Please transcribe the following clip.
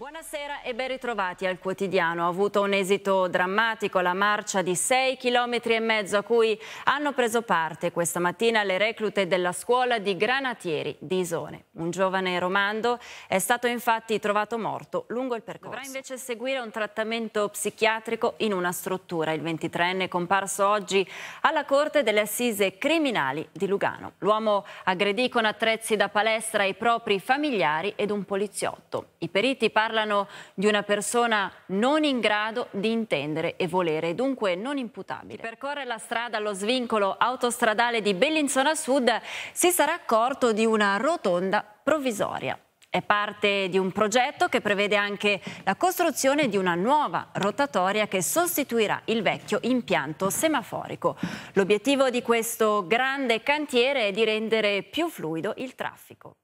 Buonasera e ben ritrovati al quotidiano. Ha avuto un esito drammatico la marcia di 6 km e mezzo a cui hanno preso parte questa mattina le reclute della scuola di Granatieri di Isone. Un giovane romando è stato infatti trovato morto lungo il percorso. Dovrà invece seguire un trattamento psichiatrico in una struttura. Il 23enne è comparso oggi alla Corte delle Assise Criminali di Lugano. L'uomo aggredì con attrezzi da palestra i propri familiari ed un poliziotto. I periti parlano parlano di una persona non in grado di intendere e volere, dunque non imputabile. Percorre la strada allo svincolo autostradale di Bellinzona Sud, si sarà accorto di una rotonda provvisoria. È parte di un progetto che prevede anche la costruzione di una nuova rotatoria che sostituirà il vecchio impianto semaforico. L'obiettivo di questo grande cantiere è di rendere più fluido il traffico.